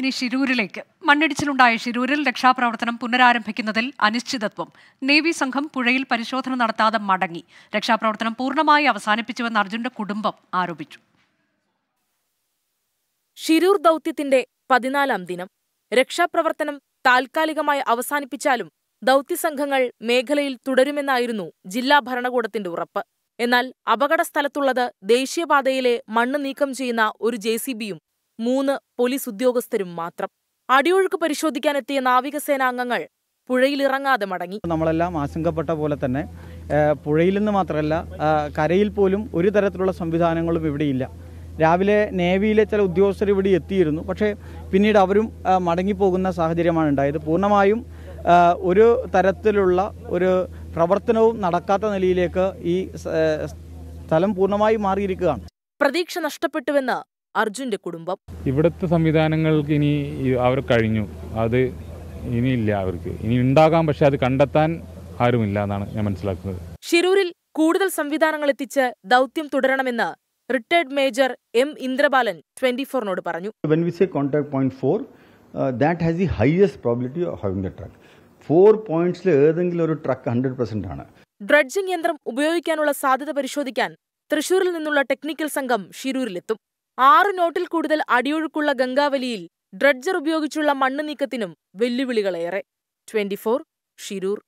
ഇനി ഷിരൂരിലേക്ക് മണ്ണിടിച്ചിലുണ്ടായ ഷിരൂരിൽ രക്ഷാപ്രവർത്തനം പുനരാരംഭിക്കുന്നതിൽ അനിശ്ചിതത്വം നേവി സംഘം പുഴയിൽ പരിശോധന നടത്താതെ മടങ്ങി രക്ഷാപ്രവർത്തനം പൂർണ്ണമായി അവസാനിപ്പിച്ചുവെന്ന് അർജുന്റെ കുടുംബം ആരോപിച്ചു ഷിരൂർ ദൗത്യത്തിന്റെ പതിനാലാം ദിനം രക്ഷാപ്രവർത്തനം താൽക്കാലികമായി അവസാനിപ്പിച്ചാലും ദൗത്യസംഘങ്ങൾ മേഖലയിൽ തുടരുമെന്നായിരുന്നു ജില്ലാ ഭരണകൂടത്തിന്റെ ഉറപ്പ് എന്നാൽ അപകട സ്ഥലത്തുള്ളത് ദേശീയപാതയിലെ മണ്ണ് നീക്കം ചെയ്യുന്ന ഒരു ജെ മൂന്ന് പോലീസ് ഉദ്യോഗസ്ഥരും മാത്രം അടിയൊഴുക്ക് പരിശോധിക്കാനെത്തിയ നാവികസേനാംഗങ്ങൾ പുഴയിലിറങ്ങാതെ മടങ്ങി നമ്മളെല്ലാം ആശങ്കപ്പെട്ട പോലെ തന്നെ പുഴയിൽ നിന്ന് മാത്രമല്ല കരയിൽ പോലും ഒരു തരത്തിലുള്ള സംവിധാനങ്ങളും ഇവിടെയില്ല രാവിലെ നേവിയിലെ ചില ഉദ്യോഗസ്ഥർ ഇവിടെ എത്തിയിരുന്നു പക്ഷേ പിന്നീട് അവരും മടങ്ങിപ്പോകുന്ന സാഹചര്യമാണ് ഉണ്ടായത് പൂർണ്ണമായും ഒരു തരത്തിലുള്ള ഒരു പ്രവർത്തനവും നടക്കാത്ത നിലയിലേക്ക് ഈ സ്ഥലം പൂർണ്ണമായി മാറിയിരിക്കുകയാണ് പ്രതീക്ഷ നഷ്ടപ്പെട്ടുവെന്ന് അർജുന്റെ കുടുംബം ഇവിടുത്തെ സംവിധാനങ്ങൾക്ക് ഇനി അവർ കഴിഞ്ഞു അത് ഇനിയില്ല അവർക്ക് ഇനി ഉണ്ടാകാം പക്ഷെ അത് കണ്ടെത്താൻ ആരുമില്ല എന്നാണ് ഞാൻ മനസ്സിലാക്കുന്നത് ഷിരൂരിൽ കൂടുതൽ സംവിധാനങ്ങൾ എത്തിച്ച് ദൗത്യം തുടരണമെന്ന് retired major M Indrabalan twenty ഫോറിനോട് പറഞ്ഞു that has the highest probability of having a truck four പോയിന്റ്സിൽ ഏതെങ്കിലും ഒരു ട്രക്ക് ഹൺഡ്രഡ് പെർസെന്റ് ആണ് ഡ്രഡ്ജിംഗ് യന്ത്രം ഉപയോഗിക്കാനുള്ള സാധ്യത പരിശോധിക്കാൻ തൃശൂരിൽ നിന്നുള്ള ടെക്നിക്കൽ സംഘം ഷിരൂരിലെത്തും ആറു നോട്ടിൽ കൂടുതൽ അടിയൊഴുക്കുള്ള ഗംഗാവലിയിൽ ഡ്രഡ്ജർ ഉപയോഗിച്ചുള്ള മണ്ണ് നീക്കത്തിനും വെല്ലുവിളികളേറെ ട്വന്റി ഫോർ ഷിരൂർ